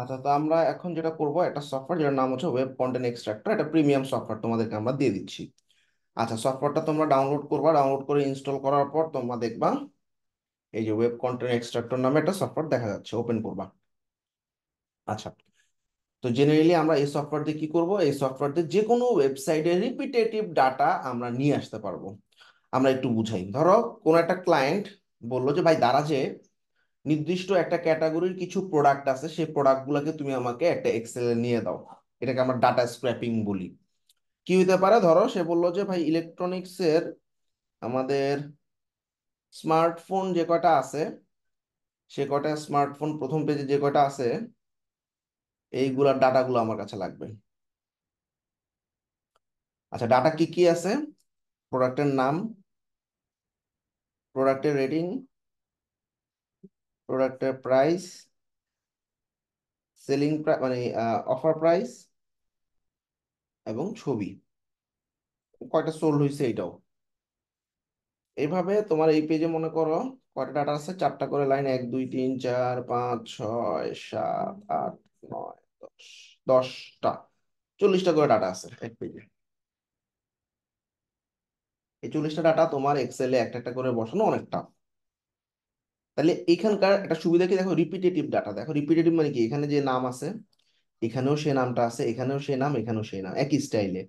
আচ্ছা তো আমরা এখন যেটা করবো একটা সফটওয়্যার যেটার নাম হচ্ছে ওয়েব কন্টেন্ট এক্সট্রাক্টর এটা প্রিমিয়াম সফটওয়্যার তোমাদেরকে আমরা দিয়ে দিচ্ছি আচ্ছা সফটওয়্যারটা তোমরা ডাউনলোড করবা ডাউনলোড করে ইনস্টল করার পর তোমরা দেখবা এই যে ওয়েব কন্টেন্ট এক্সট্রাক্টর নামে একটা সফটওয়্যার দেখা যাচ্ছে ওপেন করবা আচ্ছা তো জেনারেলি আমরা এই সফটওয়্যার দিয়ে কি করব এই সফটওয়্যার দিয়ে যে কোনো ওয়েবসাইটে রিপিটেটিভ ডাটা আমরা নিয়ে আসতে পারবো আমরা একটু বুঝাই ধরো কোনো একটা ক্লায়েন্ট বললো যে ভাই দাঁড়া যে নির্দিষ্ট একটা ক্যাটাগরির কিছু প্রোডাক্ট আছে সেই প্রোডাক্টগুলোকে তুমি আমাকে একটা এক্সেলে নিয়ে দাও এটাকে আমরা ডাটা স্ক্র্যাপিং বলি কি হইতে পারে ধরো সে বললো যে ভাই ইলেকট্রনিক্সের আমাদের স্মার্টফোন যে কটা আছে সে কটা স্মার্টফোন প্রথম পেজে যে কটা আছে এইগুলার ডাটাগুলো আমার কাছে লাগবে আচ্ছা ডাটা কি কি আছে প্রোডাক্টের নাম প্রোডাক্টের রেটিং প্রোডাক্টের প্রাইস সেলিং মানে অফার প্রাইস এবং ছবি কয়টা সোল্ড হয়েছে এইটাও এইভাবে তোমার এই পেজে মনে করো কয়টা ডাটা আছে চারটা করে লাইন এক দুই তিন চার পাঁচ ছয় সাত আট নয় দশ দশটা চল্লিশটা করে ডাটা আছে এক পেজে এই চল্লিশটা ডাটা তোমার এক্সেলে একটা একটা করে বসানো অনেক টাফ তাহলে এখানকার একটা সুবিধা কি দেখো রিপিটেটিভ ডাটা দেখো রিপিটেটিভ মানে কি এখানে যে নাম আছে এখানেও সে নামটা আছে এখানেও সে নাম এখানেও সে নাম একই স্টাইলে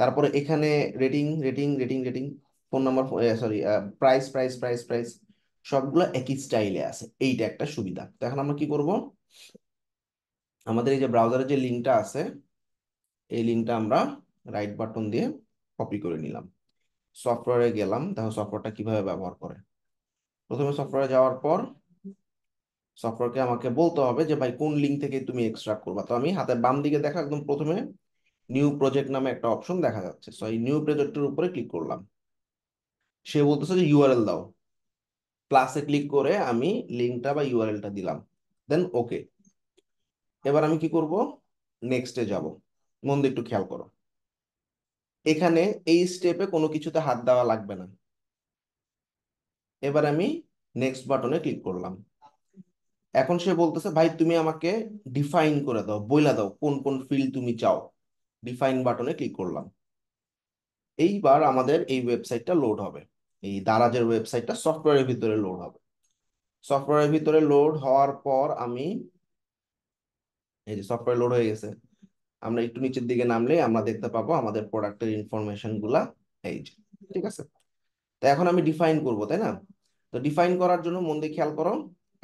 তারপরে এখানে rating rating rating rating phone number sorry price price price price সবগুলো একই স্টাইলে আছে এইটা একটা সুবিধা তো এখন আমরা কি করব আমাদের এই যে ব্রাউজারের যে লিঙ্কটা আছে এই লিঙ্কটা আমরা রাইট বাটন দিয়ে কপি করে নিলাম সফটওয়্যারে গেলাম দেখো সফটওয়্যারটা কিভাবে ব্যবহার করে প্রথমে সফটওয়্যারে যাওয়ার পর সফটওয়্যারকে আমাকে বলতে হবে যে ভাই কোন লিঙ্ক থেকে তুমি এক্সট্রাক্ট করবা তো আমি হাতের বাম দিকে দেখা একদম প্রথমে নিউ প্রজেক্ট নামে একটা অপশন দেখা যাচ্ছে সো এই নিউ প্রজেক্টের উপরে ক্লিক করলাম সে বলতেছে যে ইউআরএল দাও প্লাসে ক্লিক করে আমি লিঙ্কটা বা ইউআরএলটা দিলাম দেন ওকে এবার আমি কি করব নেক্সটে যাব মন্দির একটু খেয়াল করো এখানে এই স্টেপে কোনো কিছুতে হাত দেওয়া লাগবে না এবার আমি নেক্সট বাটনে ক্লিক করলাম এখন সে বলতেছে ভাই তুমি আমাকে ডিফাইন করে দাও বইলা দাও কোন কোন ফিল্ড তুমি চাও ডিফাইন বাটনে ক্লিক করলাম এইবার আমাদের এই ওয়েবসাইটটা লোড হবে এই দারাজের ওয়েবসাইটটা সফটওয়্যারের ভিতরে লোড হবে সফটওয়্যারের ভিতরে লোড হওয়ার পর আমি এই যে সফটওয়্যার লোড হয়ে গেছে আমরা একটু নিচের দিকে নামলে আমরা দেখতে পাবো আমাদের প্রোডাক্টের ইনফরমেশন গুলা এই যে ঠিক আছে তো এখন আমি ডিফাইন করব তাই না তো ডিফাইন করার জন্য মন দিয়ে খেয়াল করো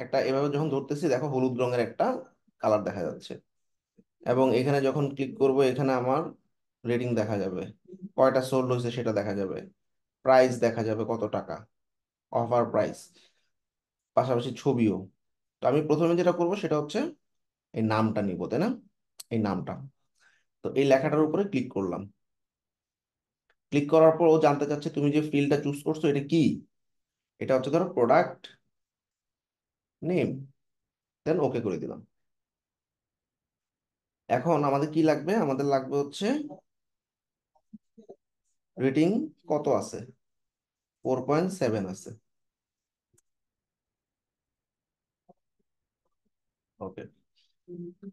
একটা এভাবে যখন ধরতেছি দেখো হলুদ রঙের একটা কালার দেখা যাচ্ছে এবং এখানে যখন ক্লিক করব এখানে আমার রেটিং দেখা যাবে কয়টা সোল্ড হয়েছে সেটা দেখা যাবে প্রাইস দেখা যাবে কত টাকা অফার প্রাইস পাশাপাশি ছবিও তো আমি প্রথমে যেটা করব সেটা হচ্ছে এই নামটা নিব তাই না এই নামটা তো এই লেখাটার উপরে ক্লিক করলাম ক্লিক করার পর ও জানতে চাচ্ছে তুমি যে ফিল্ডটা চুজ করছো এটা কি এটা হচ্ছে ধরো প্রোডাক্ট নেম দেন ওকে করে দিলাম এখন আমাদের কি লাগবে আমাদের লাগবে হচ্ছে রেটিং কত আছে ফোর পয়েন্ট সেভেন আছে ওকে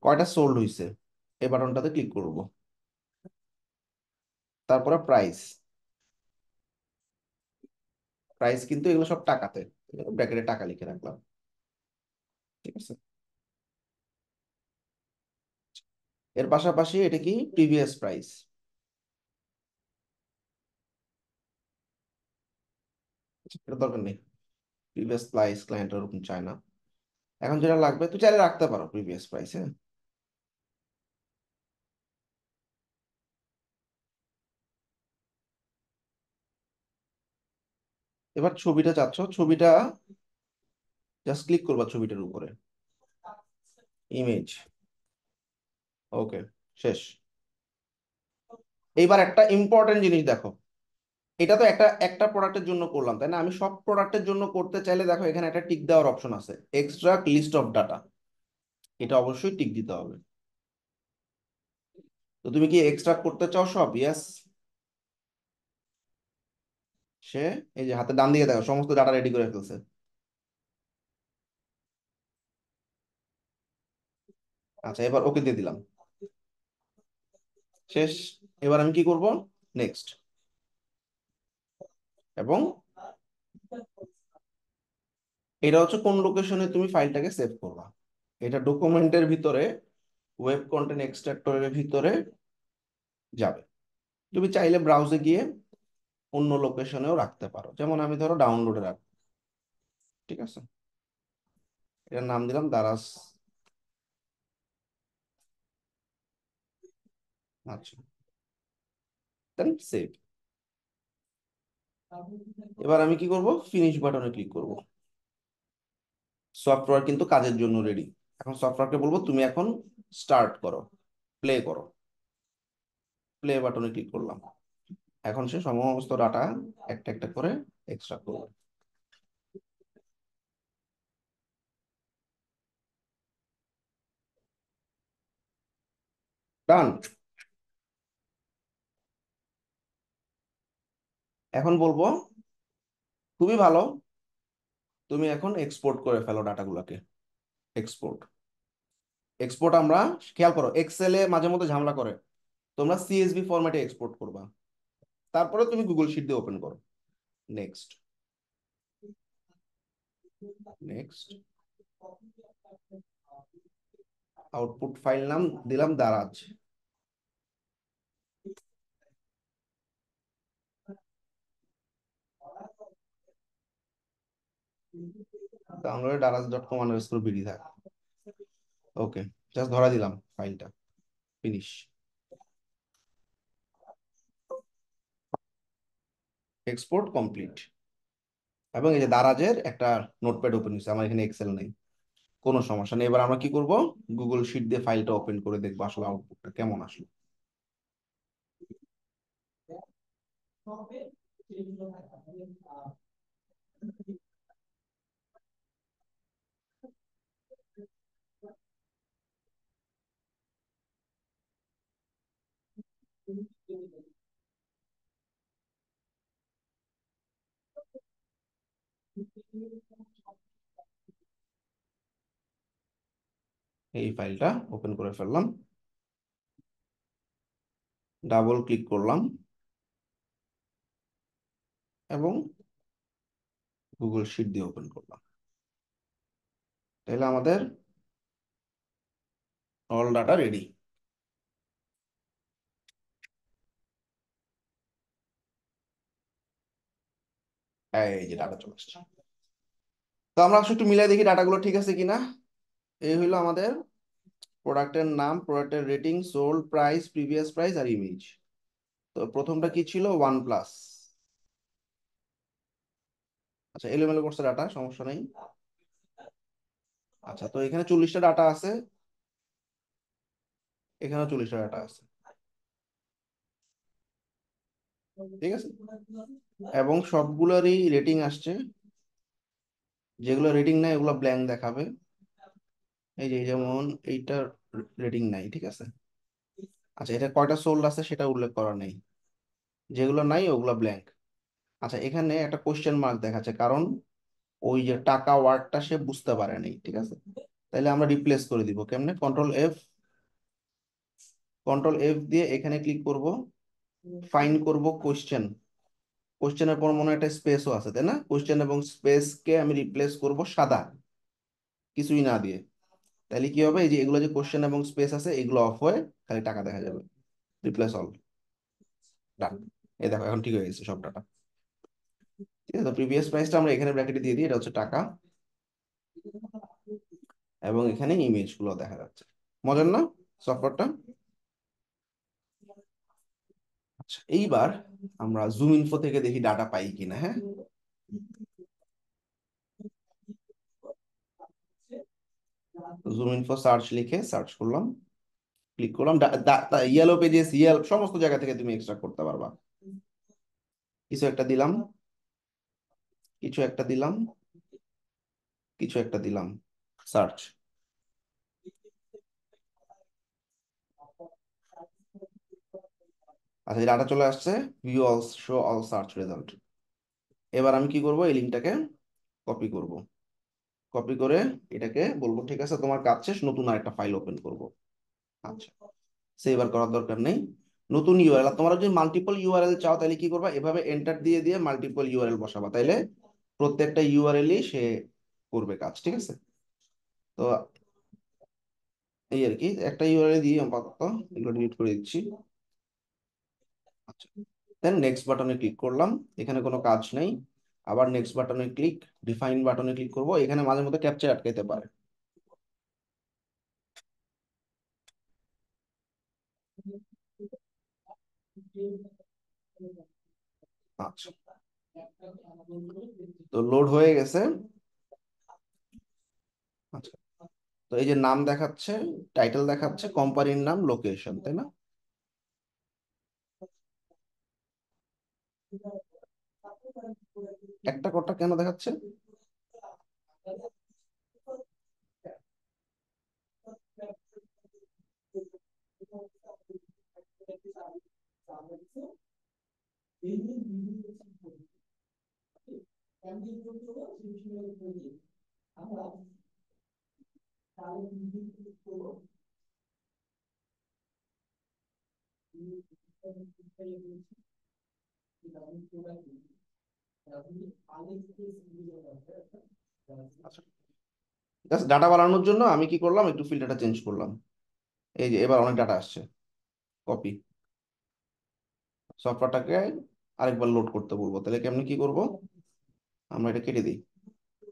কয়টা সোল্ড হয়েছে এই বাটনটাতে ক্লিক করবো তারপরে প্রাইস প্রাইস কিন্তু এগুলো সব টাকাতে ব্র্যাকেটে টাকা লিখে রাখলাম ঠিক আছে এর পাশাপাশি এটা কি প্রিভিয়াস প্রাইস এটা দরকার নেই প্রাইস চায় না এখন যেটা লাগবে তুই চাইলে রাখতে পারো প্রিভিয়াস প্রাইস হ্যাঁ এবার ছবিটা চাচ্ছ ছবিটা জাস্ট ক্লিক করবা ছবিটার উপরে ইমেজ ওকে শেষ এইবার একটা ইম্পর্টেন্ট জিনিস দেখো এটা তো একটা একটা প্রোডাক্টের জন্য করলাম তাই না আমি সব প্রোডাক্টের জন্য করতে চাইলে দেখো এখানে একটা টিক দেওয়ার অপশন আছে এক্সট্রা লিস্ট অফ ডাটা এটা অবশ্যই টিক দিতে হবে তো তুমি কি এক্সট্রাক্ট করতে চাও সব ইয়াস সে এই যে হাতে ডান দিকে দেখো সমস্ত ডাটা রেডি করে ফেলছে আচ্ছা এবার ওকে দিয়ে দিলাম শেষ এবার আমি কি করব নেক্সট এবং এটা হচ্ছে কোন লোকেশনে তুমি ফাইলটাকে সেভ করবা এটা ডকুমেন্টের ভিতরে ওয়েব কন্টেন্ট এক্সট্রাক্টরের ভিতরে যাবে তুমি চাইলে ব্রাউজে গিয়ে অন্য লোকেশনেও রাখতে পারো যেমন আমি ধরো ডাউনলোডে রাখবো ঠিক আছে এটার নাম দিলাম দারাস আচ্ছা সেভ এবার আমি কি করব ফিনিশ বাটনে ক্লিক করব সফটওয়্যার কিন্তু কাজের জন্য রেডি এখন সফটওয়্যারকে বলবো তুমি এখন স্টার্ট করো প্লে করো প্লে বাটনে ক্লিক করলাম এখন সে সমস্ত ডাটা একটা একটা করে এক্সট্রা করবে ডান এখন বলবো খুবই ভালো তুমি এখন এক্সপোর্ট করে ফেলো ডাটাগুলোকে এক্সপোর্ট এক্সপোর্ট আমরা খেয়াল করো এক্সেলে মাঝে মধ্যে ঝামেলা করে তোমরা সিএসবি ফরম্যাটে এক্সপোর্ট করবা তারপরে তুমি গুগল শিট দিয়ে ওপেন করো নেক্সট নেক্সট আউটপুট ফাইল নাম দিলাম Daraz download Daraz dot com underscore BD থাক ওকে জাস্ট ধরা দিলাম ফাইলটা ফিনিশ এক্সপোর্ট কমপ্লিট এবং এই যে দারাজের একটা নোটপ্যাড ওপেন হয়েছে আমার এখানে এক্সেল নেই কোনো সমস্যা নেই এবার আমরা কি করব গুগল শিট দিয়ে ফাইলটা ওপেন করে দেখবো আসলে আউটপুটটা কেমন আসলো তবে এই ফাইলটা ওপেন করে ফেললাম ডাবল ক্লিক করলাম এবং গুগল শিট দিয়ে ওপেন করলাম তাহলে আমাদের অল ডাটা রেডি এই যে ডাটা চলে আসছে তো আমরা একটু মিলাই দেখি ডাটাগুলো ঠিক আছে কিনা এই হলো আমাদের প্রোডাক্টের নাম প্রোডাক্টের rating sold price previous price আর ইমেজ তো প্রথমটা কি ছিল ওয়ান প্লাস আচ্ছা এলোমেলো করছে ডাটা সমস্যা নেই আচ্ছা তো এখানে চল্লিশটা ডাটা আছে এখানেও চল্লিশটা ডাটা আছে ঠিক আছে এবং সবগুলোরই রেটিং আসছে যেগুলো রেটিং নেয় ওগুলো ব্ল্যাঙ্ক দেখাবে এই যে যেমন এইটার রেটিং নাই ঠিক আছে আচ্ছা এটা কয়টা সোল্ড আছে সেটা উল্লেখ করা নেই যেগুলো নাই ওগুলো ব্ল্যাঙ্ক আচ্ছা এখানে একটা কোয়েশ্চেন মার্ক দেখাচ্ছে কারণ ওই যে টাকা ওয়ার্ডটা সে বুঝতে পারে নাই ঠিক আছে তাহলে আমরা রিপ্লেস করে দিব কেমনে কন্ট্রোল এফ কন্ট্রোল এফ দিয়ে এখানে ক্লিক করব ফাইন করব কোয়েশ্চেন কোয়েশ্চেনের পর মনে একটা স্পেসও আছে তাই না কোয়েশ্চেন এবং স্পেসকে আমি রিপ্লেস করব সাদা কিছুই না দিয়ে তাহলে কি হবে এই যে এগুলো যে কোশ্চেন এবং স্পেস আছে এগুলো অফ হয়ে খালি টাকা দেখা যাবে রিপ্লেস অল ডান এই দেখো এখন ঠিক হয়ে গেছে সব ডাটা ঠিক আছে প্রিভিয়াস প্রাইসটা আমরা এখানে ব্র্যাকেটে দিয়ে দিই এটা হচ্ছে টাকা এবং এখানে ইমেজ গুলো দেখা যাচ্ছে মজার না সফটওয়্যারটা আচ্ছা এইবার আমরা জুম ইনফো থেকে দেখি ডাটা পাই কিনা হ্যাঁ জুম ইনফো সার্চ লিখে সার্চ করলাম ক্লিক করলাম ইয়েলো পেজেস ইয়েল সমস্ত জায়গা থেকে তুমি এক্সট্রাক্ট করতে পারবা কিছু একটা দিলাম কিছু একটা দিলাম কিছু একটা দিলাম সার্চ আচ্ছা এই ডাটা চলে আসছে view all show all search result এবার আমি কি করব এই লিঙ্কটাকে কপি করব কপি করে এটাকে বলবো ঠিক আছে তোমার কাজ শেষ নতুন আরেকটা ফাইল ওপেন করবো আচ্ছা সেভ এবার করার দরকার নেই নতুন ইউআরএল তোমরা যদি মাল্টিপল ইউআরএল চাও তাহলে কি করবা এভাবে এন্টার দিয়ে দিয়ে মাল্টিপল ইউআরএল বসাবা তাইলে প্রত্যেকটা ইউআরএলই সে করবে কাজ ঠিক আছে তো এই আর কি একটা ইউআরএল দিয়ে আপাতত এগুলো ডিলিট করে দিচ্ছি আচ্ছা দেন নেক্সট বাটনে ক্লিক করলাম এখানে কোনো কাজ নেই আবার নেক্সট বাটনে ক্লিক ডিফাইন বাটনে ক্লিক করব এখানে মাঝে মধ্যে ক্যাপচার আটকাইতে পারে আচ্ছা তো লোড হয়ে গেছে আচ্ছা তো এই যে নাম দেখাচ্ছে টাইটেল দেখাচ্ছে কোম্পানির নাম লোকেশন তাই না একটা কোডটা কেন দেখাচ্ছে আমরা তাহলে জাস্ট ডাটা বাড়ানোর জন্য আমি কি করলাম একটু ফিল্টারটা চেঞ্জ করলাম এই যে এবার অনেক ডাটা আসছে কপি সফটওয়্যারটাকে আরেকবার লোড করতে বলবো তাহলে কি আমি কি করব আমরা এটা কেটে দিই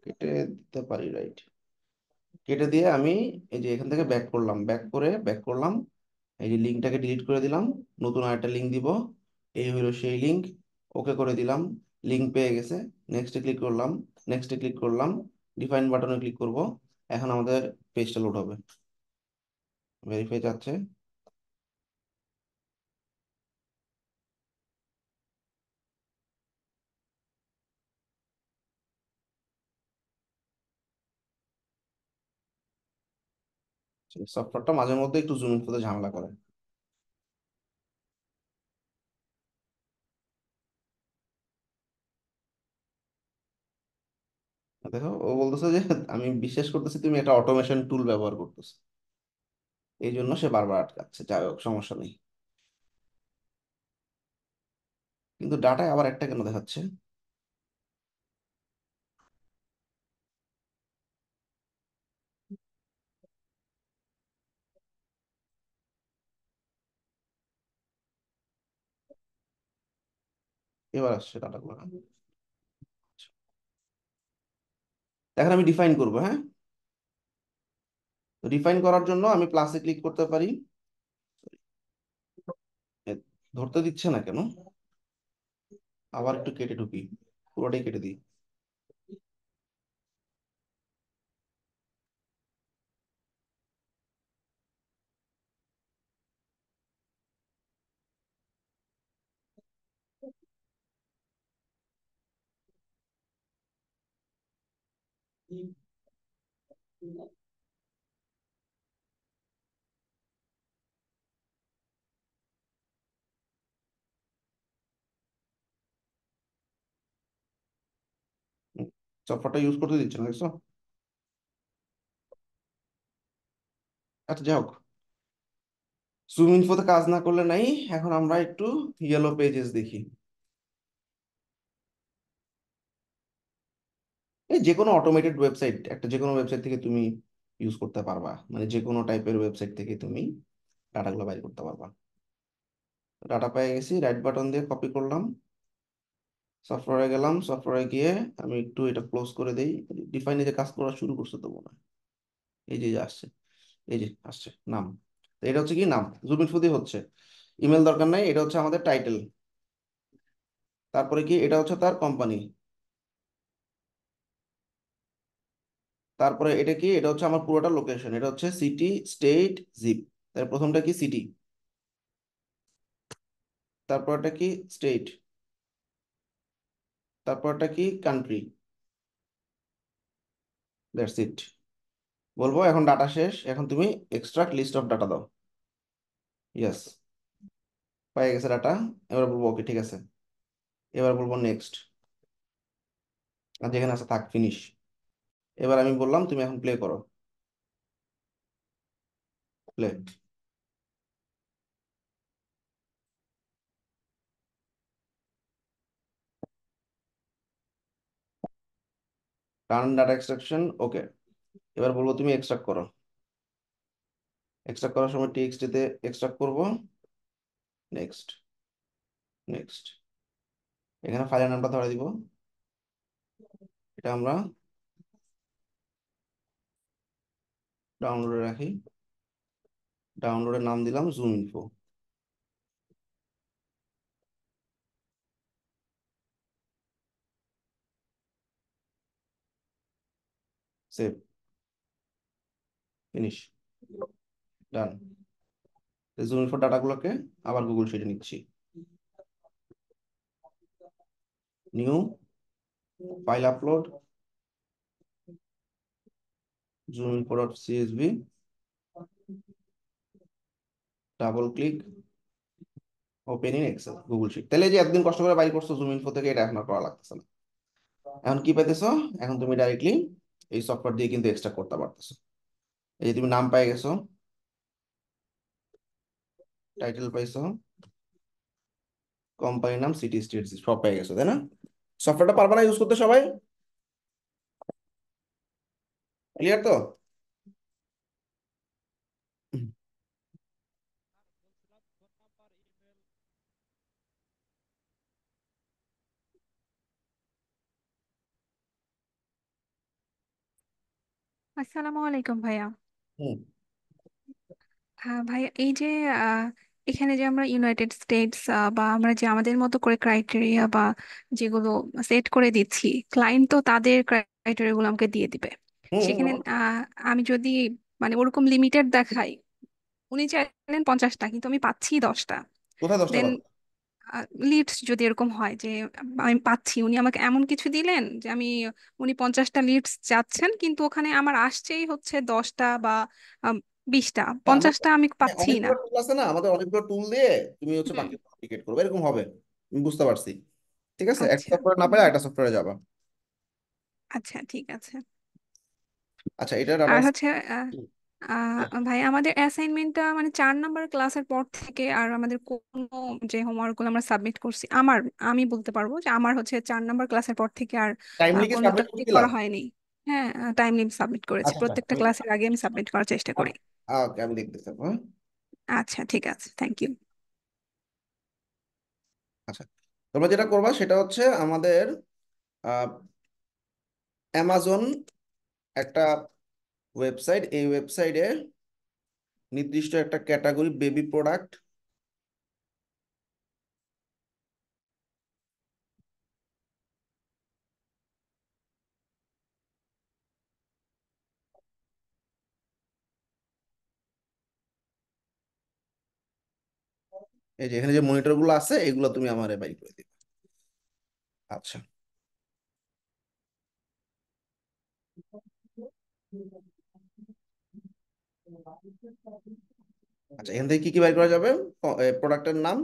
কেটে দিতে পারি রাইট কেটে দিয়ে আমি এই যে এখান থেকে ব্যাক করলাম ব্যাক করে ব্যাক করলাম এই যে লিঙ্কটাকে ডিলিট করে দিলাম নতুন আরেকটা লিঙ্ক দিব এই হলো সেই লিঙ্ক ওকে করে দিলাম লিঙ্ক পেয়ে গেছে নেক্সটে ক্লিক করলাম নেক্সটে ক্লিক করলাম ডিফাইন বাটনে ক্লিক করব এখন আমাদের পেজটা লোড হবে ভেরিফাই যাচ্ছে সফটওয়্যারটা মাঝে মধ্যে একটু জুম ইন করতে ঝামেলা করে দেখো ও বলতেছে যে আমি বিশ্বাস করতেছি তুমি একটা অটোমেশন টুল ব্যবহার করতেছো এই জন্য সে বারবার আটকাচ্ছে যাই হোক সমস্যা নেই কিন্তু ডাটায় আবার একটা কেন দেখাচ্ছে এবার আসছে ডাটাগুলো এখন আমি ডিফাইন করব হ্যাঁ ডিফাইন করার জন্য আমি প্লাসে ক্লিক করতে পারি ধরতে দিচ্ছে না কেন আবার একটু কেটে ঢুকি পুরোটাই কেটে দিই চপারটা ইউজ করতে দিচ্ছে না আচ্ছা যাই হোক সুইমিং ইনফোতে কাজ না করলে নাই এখন আমরা একটু ইয়েলো পেজেস দেখি যে কোনো অটোমেটেড ওয়েবসাইট একটা যে কোনো ওয়েবসাইট থেকে তুমি ইউজ করতে পারবা মানে যে কোনো টাইপের ওয়েবসাইট থেকে তুমি ডাটাগুলো বাইর করতে পারবা ডাটা পেয়ে গেছি রাইট বাটন দিয়ে কপি করলাম সফটওয়্যারে গেলাম সফটওয়্যারে গিয়ে আমি একটু এটা ক্লোজ করে দেই ডিফাইনে যে কাজ করা শুরু করতে তো না এই যে আসছে এই যে আসছে নাম তো এটা হচ্ছে কি নাম জুমিন ফুদি হচ্ছে ইমেল দরকার নাই এটা হচ্ছে আমাদের টাইটেল তারপরে কি এটা হচ্ছে তার কোম্পানি তারপরে এটা কি এটা হচ্ছে আমার পুরোটা লোকেশন এটা হচ্ছে সিটি স্টেট জিপ তার প্রথমটা কি সিটি তারপরটা কি স্টেট তারপরটা কি কান্ট্রি দ্যাটস ইট বলবো এখন ডাটা শেষ এখন তুমি এক্সট্রাক্ট লিস্ট অফ ডাটা দাও ইয়েস পাই গেছে ডাটা এবার বলবো ওকে ঠিক আছে এবার বলবো নেক্সট আর যেখানে আছে থাক ফিনিশ এবার আমি বললাম তুমি এখন প্লে করো play turn data extraction okay এবার বলবো তুমি এক্সট্রাক্ট করো এক্সট্রাক্ট করার সময় টিএক্সটিতে এক্সট্রাক্ট করবো নেক্সট নেক্সট এখানে ফাইলের নামটা ধরে দিব এটা আমরা ডাউনলোডে রাখি ডাউনলোডের নাম দিলাম zoom info save finish done zoom info ডাটাগুলোকে আবার গুগল শিটে নিচ্ছি new file upload zoom in for CSV. Double click. Open in Google sheet তাহলে যে এতদিন কষ্ট করে বাইর করছো জুম ইনফো থেকে এটা এখন করা লাগতেছে না এখন কি পাইতেছো এখন তুমি ডাইরেক্টলি এই সফটওয়্যার দিয়ে কিন্তু এক্সট্রা করতে পারতেছো এই যে তুমি নাম পাই গেছো টাইটেল পাইছো কোম্পানির নাম সিটি স্টেট সব পেয়ে গেছো তাই না সফটওয়্যারটা পারবা না ইউজ করতে সবাই ক্লিয়ার তো আসসালামু আলাইকুম ভাইয়া হুম ভাইয়া এই যে আহ, এখানে যে আমরা ইউনাইটেড স্টেটস বা আমরা যে আমাদের মতো করে ক্রাইটেরিয়া বা যেগুলো সেট করে দিচ্ছি ক্লায়েন্ট তো তাদের ক্রাইটেরিয়া গুলো আমাকে দিয়ে দিবে সেখানে আমি যদি মানে ওরকম লিমিটেড দেখাই উনি চাইলেন পঞ্চাশটা কিন্তু আমি পাচ্ছি দশটা কোথায় দশটা দেন পাবেন? লিডস যদি এরকম হয় যে আমি পাচ্ছি উনি আমাকে এমন কিছু দিলেন যে আমি উনি পঞ্চাশটা লিডস চাচ্ছেন কিন্তু ওখানে আমার আসছেই হচ্ছে দশটা বা বিশটা হ্যাঁ, পঞ্চাশটা আমি হ্যাঁ, পাচ্ছি না অনেকগুলো টুল আছে না আমাদের অনেকগুলো টুল দিয়ে তুমি হচ্ছে হুম করবে এরকম হবে বুঝতে পারছি ঠিক আছে আচ্ছা। একটা আচ্ছা সফটওয়্যার না পেলে সফটওয়্যারে যাবা আচ্ছা ঠিক আছে আচ্ছা এটার আর আমার হচ্ছে আহ, হ্যাঁ। ভাই আমাদের অ্যাসাইনমেন্টটা মানে চার নাম্বার ক্লাসের পর থেকে আর আমাদের কোনো যে হোমওয়ার্ক গুলো আমরা সাবমিট করছি আমার আমি বলতে পারবো যে আমার হচ্ছে চার নাম্বার ক্লাসের পর থেকে আর টাইমলি কি কোনোটা সাবমিট ঠিক করছিলাম করা হয়নি হ্যাঁ টাইম সাবমিট করেছি আচ্ছা প্রত্যেকটা আমি আচ্ছা। ক্লাসের আগে আমি সাবমিট করার চেষ্টা করি ওকে আমি দেখতেছি আপু, আচ্ছা ঠিক আছে থ্যাংক ইউ আচ্ছা তোমরা যেটা করবা সেটা হচ্ছে আমাদের আহ, অ্যামাজন একটা ওয়েবসাইট এই ওয়েবসাইটে নির্দিষ্ট একটা ক্যাটাগরি বেবি প্রোডাক্ট এই যে এখানে যে মনিটরগুলো আছে এগুলো তুমি আমার বাই করে দিবে আচ্ছা আচ্ছা এখান থেকে কি কি বের করা যাবে প্রোডাক্টের নাম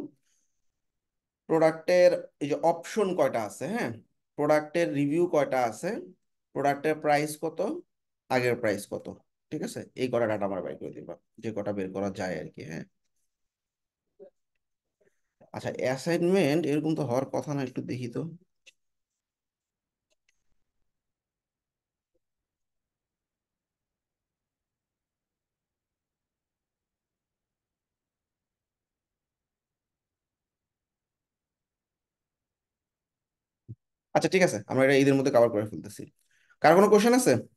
প্রোডাক্টের এই যে অপশন কয়টা আছে হ্যাঁ প্রোডাক্টের রিভিউ কয়টা আছে প্রোডাক্টের প্রাইস কত আগের প্রাইস কত ঠিক আছে এই কটা ডাটা আমার বের করে দিবা যে কটা বের করা যায় আর কি হ্যাঁ আচ্ছা অ্যাসাইনমেন্ট এরকম তো হওয়ার কথা না একটু দেখি তো আচ্ছা ঠিক আছে আমরা এটা ঈদের মধ্যে কভার করে ফেলতেছি কার কোনো কোয়েশন আছে